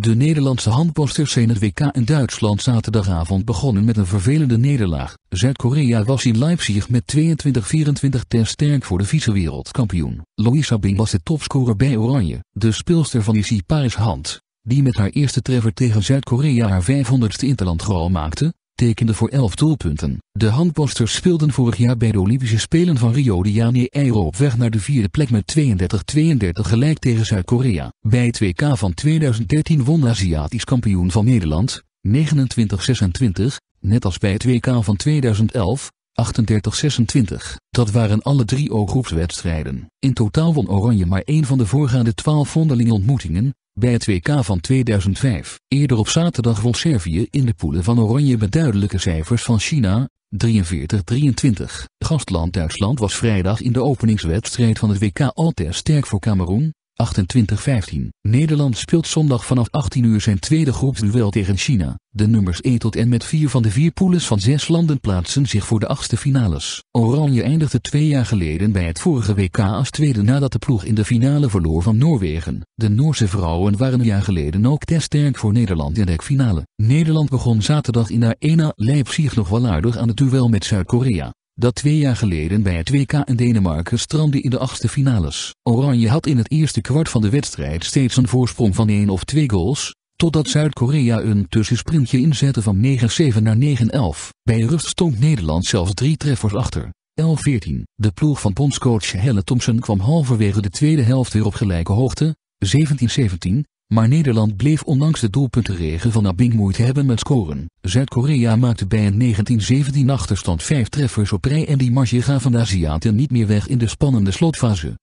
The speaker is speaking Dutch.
De Nederlandse handbosters zijn het WK in Duitsland zaterdagavond begonnen met een vervelende nederlaag. Zuid-Korea was in Leipzig met 22-24 ten sterk voor de vice-wereldkampioen. Louisa Bing was de topscorer bij Oranje. De speelster van IC Paris Hand, die met haar eerste treffer tegen Zuid-Korea haar 500ste goal maakte, tekende voor 11 doelpunten. De handbosters speelden vorig jaar bij de Olympische Spelen van Rio de Janeiro op weg naar de vierde plek met 32-32 gelijk tegen Zuid-Korea. Bij 2K van 2013 won Aziatisch kampioen van Nederland, 29-26, net als bij 2K van 2011, 38-26. Dat waren alle drie O-groepswedstrijden. In totaal won Oranje maar één van de voorgaande twaalf onderlinge ontmoetingen, bij het WK van 2005, eerder op zaterdag won Servië in de poelen van Oranje met duidelijke cijfers van China, 43-23. Gastland Duitsland was vrijdag in de openingswedstrijd van het WK altijd sterk voor Cameroen, 28-15. Nederland speelt zondag vanaf 18 uur zijn tweede groepsduel tegen China. De nummers 1 tot en met 4 van de vier poules van zes landen plaatsen zich voor de achtste finales. Oranje eindigde twee jaar geleden bij het vorige WK als tweede nadat de ploeg in de finale verloor van Noorwegen. De Noorse vrouwen waren een jaar geleden ook te sterk voor Nederland in de finale. Nederland begon zaterdag in haar 1 Leipzig nog wel aardig aan het duel met Zuid-Korea dat twee jaar geleden bij het WK in Denemarken strandde in de achtste finales. Oranje had in het eerste kwart van de wedstrijd steeds een voorsprong van 1 of 2 goals, totdat Zuid-Korea een tussensprintje inzette van 9-7 naar 9-11. Bij rust stond Nederland zelfs drie treffers achter. 11-14. De ploeg van bondscoach Helle Thompson kwam halverwege de tweede helft weer op gelijke hoogte, 17-17, maar Nederland bleef ondanks de doelpuntenregen van Abing moeite hebben met scoren. Zuid-Korea maakte bij een 1917 achterstand vijf treffers op rij en die marge gaven de Aziaten niet meer weg in de spannende slotfase.